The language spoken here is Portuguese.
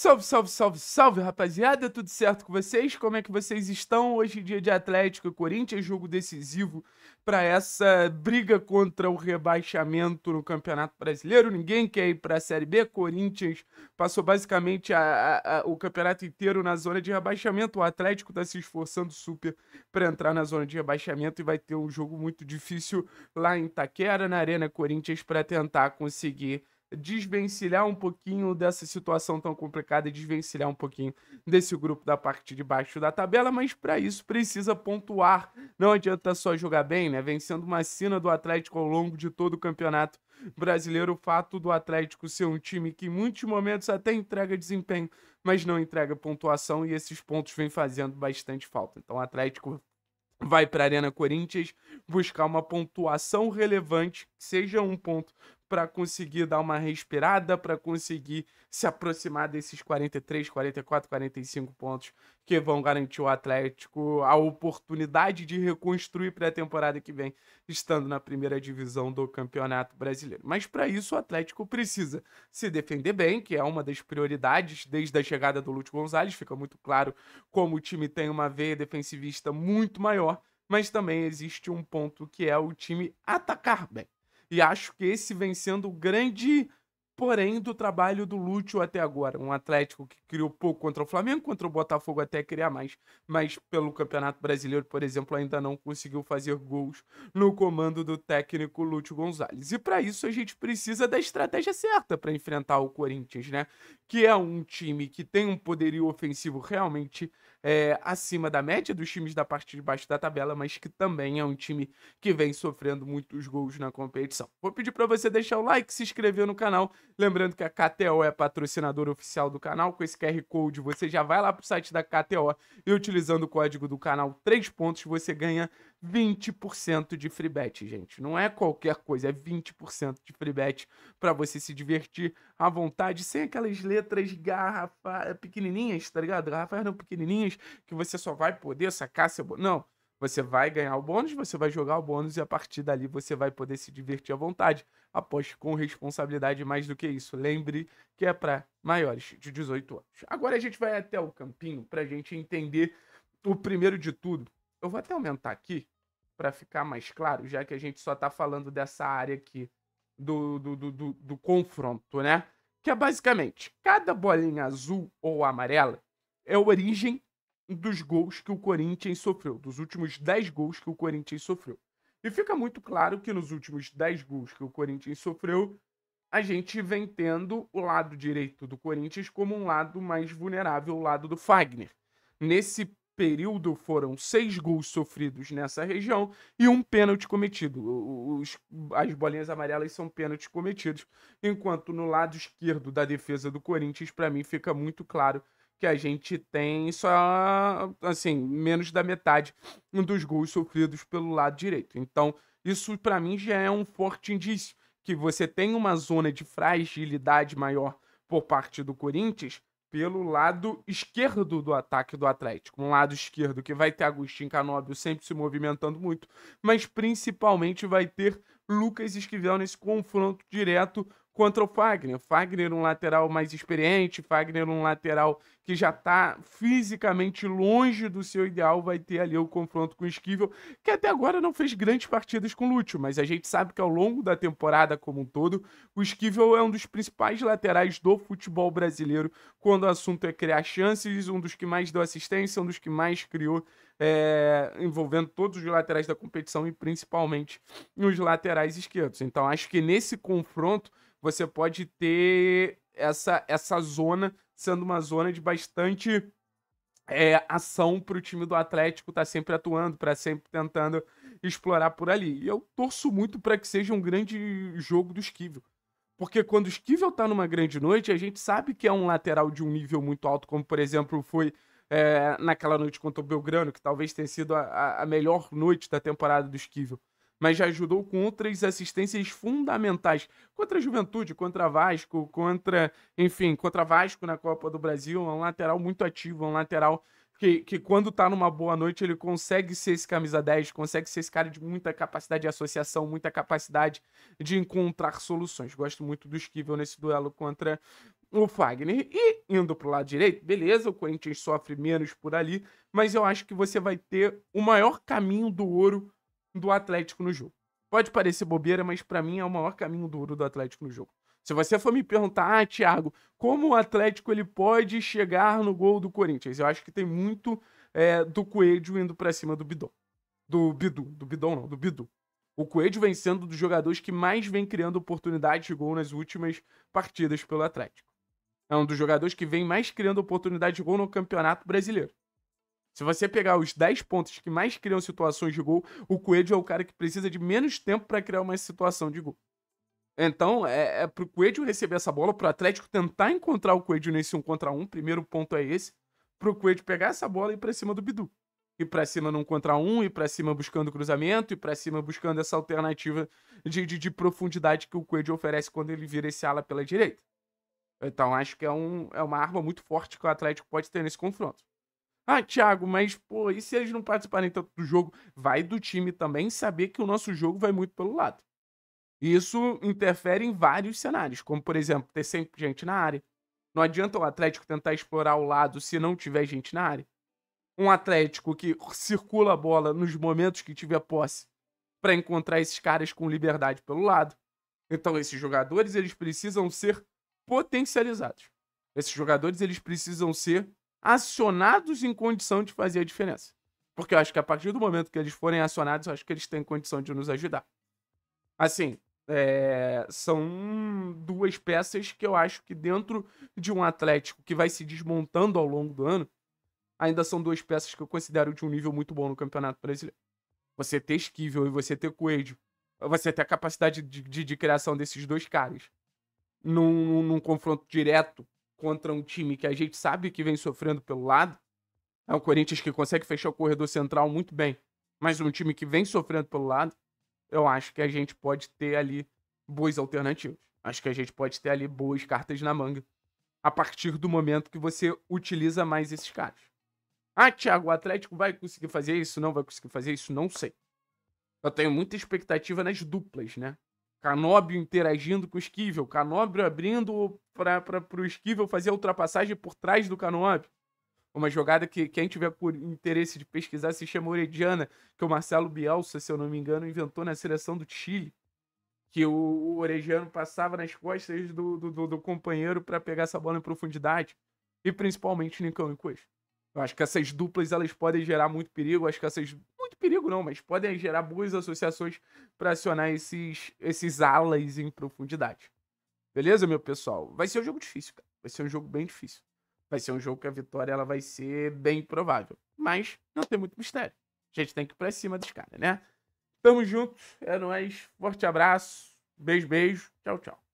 Salve, salve, salve, salve, rapaziada! Tudo certo com vocês? Como é que vocês estão? Hoje, é dia de Atlético e Corinthians, jogo decisivo para essa briga contra o rebaixamento no Campeonato Brasileiro. Ninguém quer ir para a Série B. Corinthians passou basicamente a, a, a, o campeonato inteiro na zona de rebaixamento. O Atlético está se esforçando super para entrar na zona de rebaixamento e vai ter um jogo muito difícil lá em Taquera, na Arena Corinthians, para tentar conseguir desvencilhar um pouquinho dessa situação tão complicada e desvencilhar um pouquinho desse grupo da parte de baixo da tabela, mas para isso precisa pontuar. Não adianta só jogar bem, né? Vencendo uma cena do Atlético ao longo de todo o campeonato brasileiro, o fato do Atlético ser um time que em muitos momentos até entrega desempenho, mas não entrega pontuação e esses pontos vêm fazendo bastante falta. Então o Atlético vai para a Arena Corinthians buscar uma pontuação relevante, seja um ponto para conseguir dar uma respirada, para conseguir se aproximar desses 43, 44, 45 pontos que vão garantir o Atlético a oportunidade de reconstruir para a temporada que vem, estando na primeira divisão do Campeonato Brasileiro. Mas para isso o Atlético precisa se defender bem, que é uma das prioridades desde a chegada do Lúcio Gonzalez, fica muito claro como o time tem uma veia defensivista muito maior, mas também existe um ponto que é o time atacar bem e acho que esse vem sendo o grande Porém, do trabalho do Lúcio até agora, um Atlético que criou pouco contra o Flamengo, contra o Botafogo até criar mais, mas pelo Campeonato Brasileiro, por exemplo, ainda não conseguiu fazer gols no comando do técnico Lúcio Gonzalez. E para isso a gente precisa da estratégia certa para enfrentar o Corinthians, né? Que é um time que tem um poderio ofensivo realmente é, acima da média dos times da parte de baixo da tabela, mas que também é um time que vem sofrendo muitos gols na competição. Vou pedir para você deixar o like, se inscrever no canal Lembrando que a KTO é patrocinadora oficial do canal. Com esse QR Code, você já vai lá pro site da KTO e utilizando o código do canal 3 pontos, você ganha 20% de free bet, gente. Não é qualquer coisa, é 20% de free bet para você se divertir à vontade, sem aquelas letras garrafa pequenininhas, tá ligado? Garrafas não pequenininhas que você só vai poder sacar seu... Não. Você vai ganhar o bônus, você vai jogar o bônus e a partir dali você vai poder se divertir à vontade. Aposte com responsabilidade mais do que isso. Lembre que é para maiores de 18 anos. Agora a gente vai até o campinho para a gente entender o primeiro de tudo. Eu vou até aumentar aqui para ficar mais claro, já que a gente só está falando dessa área aqui do, do, do, do, do confronto, né? Que é basicamente cada bolinha azul ou amarela é origem dos gols que o Corinthians sofreu, dos últimos 10 gols que o Corinthians sofreu. E fica muito claro que nos últimos 10 gols que o Corinthians sofreu, a gente vem tendo o lado direito do Corinthians como um lado mais vulnerável, o lado do Fagner. Nesse período foram seis gols sofridos nessa região e um pênalti cometido. Os, as bolinhas amarelas são pênaltis cometidos, enquanto no lado esquerdo da defesa do Corinthians, para mim, fica muito claro que a gente tem só, assim, menos da metade dos gols sofridos pelo lado direito. Então, isso para mim já é um forte indício que você tem uma zona de fragilidade maior por parte do Corinthians pelo lado esquerdo do ataque do Atlético. Um lado esquerdo que vai ter Agostinho Canóbio sempre se movimentando muito, mas principalmente vai ter Lucas Esquivel nesse confronto direto contra o Fagner. Fagner, um lateral mais experiente, Fagner, um lateral que já está fisicamente longe do seu ideal, vai ter ali o confronto com o Esquivel, que até agora não fez grandes partidas com o Lúcio, mas a gente sabe que ao longo da temporada como um todo, o Esquivel é um dos principais laterais do futebol brasileiro quando o assunto é criar chances, um dos que mais deu assistência, um dos que mais criou é, envolvendo todos os laterais da competição e principalmente os laterais esquerdos. Então acho que nesse confronto você pode ter essa, essa zona sendo uma zona de bastante é, ação para o time do Atlético estar tá sempre atuando, para sempre tentando explorar por ali. E eu torço muito para que seja um grande jogo do Esquivel. Porque quando o Esquivel está numa grande noite, a gente sabe que é um lateral de um nível muito alto, como por exemplo foi é, naquela noite contra o Belgrano, que talvez tenha sido a, a melhor noite da temporada do Esquivel mas já ajudou com outras assistências fundamentais contra a Juventude, contra Vasco, contra, enfim, contra Vasco na Copa do Brasil, é um lateral muito ativo, é um lateral que, que quando tá numa boa noite ele consegue ser esse camisa 10, consegue ser esse cara de muita capacidade de associação, muita capacidade de encontrar soluções. Gosto muito do Esquivel nesse duelo contra o Fagner. E indo para o lado direito, beleza, o Corinthians sofre menos por ali, mas eu acho que você vai ter o maior caminho do ouro do Atlético no jogo. Pode parecer bobeira, mas para mim é o maior caminho duro do Atlético no jogo. Se você for me perguntar, ah, Thiago, como o Atlético ele pode chegar no gol do Corinthians? Eu acho que tem muito é, do Coelho indo para cima do Bidon. Do Bidu. Do Bidon não, do Bidu. O Coelho vem sendo dos jogadores que mais vem criando oportunidades de gol nas últimas partidas pelo Atlético. É um dos jogadores que vem mais criando oportunidade de gol no Campeonato Brasileiro. Se você pegar os 10 pontos que mais criam situações de gol, o Coelho é o cara que precisa de menos tempo para criar uma situação de gol. Então, é, é pro Coelho receber essa bola, pro Atlético tentar encontrar o Coelho nesse um contra um, primeiro ponto é esse, pro Coelho pegar essa bola e ir pra cima do Bidu. Ir pra cima num contra um, ir pra cima buscando cruzamento, ir pra cima buscando essa alternativa de, de, de profundidade que o Coelho oferece quando ele vira esse ala pela direita. Então, acho que é, um, é uma arma muito forte que o Atlético pode ter nesse confronto. Ah, Thiago, mas pô, e se eles não participarem tanto do jogo? Vai do time também saber que o nosso jogo vai muito pelo lado. E isso interfere em vários cenários, como por exemplo, ter sempre gente na área. Não adianta o Atlético tentar explorar o lado se não tiver gente na área. Um Atlético que circula a bola nos momentos que tiver posse para encontrar esses caras com liberdade pelo lado. Então esses jogadores eles precisam ser potencializados. Esses jogadores eles precisam ser acionados em condição de fazer a diferença. Porque eu acho que a partir do momento que eles forem acionados, eu acho que eles têm condição de nos ajudar. Assim, é, são duas peças que eu acho que dentro de um Atlético que vai se desmontando ao longo do ano, ainda são duas peças que eu considero de um nível muito bom no Campeonato Brasileiro. Você ter Esquivel e você ter Coelho, você ter a capacidade de, de, de criação desses dois caras num, num confronto direto contra um time que a gente sabe que vem sofrendo pelo lado. É um Corinthians que consegue fechar o corredor central muito bem, mas um time que vem sofrendo pelo lado. Eu acho que a gente pode ter ali boas alternativas. Acho que a gente pode ter ali boas cartas na manga a partir do momento que você utiliza mais esses caras. Ah, Thiago, o Atlético vai conseguir fazer isso? Não vai conseguir fazer isso? Não sei. Eu tenho muita expectativa nas duplas, né? Canóbio interagindo com o Esquivel, Canóbio abrindo para o Esquivel fazer a ultrapassagem por trás do Canóbio. Uma jogada que quem tiver por interesse de pesquisar se chama Orediana, que o Marcelo Bielsa, se eu não me engano, inventou na seleção do Chile. Que o, o Orediano passava nas costas do, do, do companheiro para pegar essa bola em profundidade. E principalmente Nicão e Coelho. Eu acho que essas duplas elas podem gerar muito perigo. acho que essas perigo não, mas podem gerar boas associações para acionar esses, esses alas em profundidade. Beleza, meu pessoal? Vai ser um jogo difícil, cara. Vai ser um jogo bem difícil. Vai ser um jogo que a vitória ela vai ser bem provável. Mas não tem muito mistério. A gente tem que ir pra cima dos caras, né? Tamo junto, é nóis. Forte abraço, beijo, beijo. Tchau, tchau.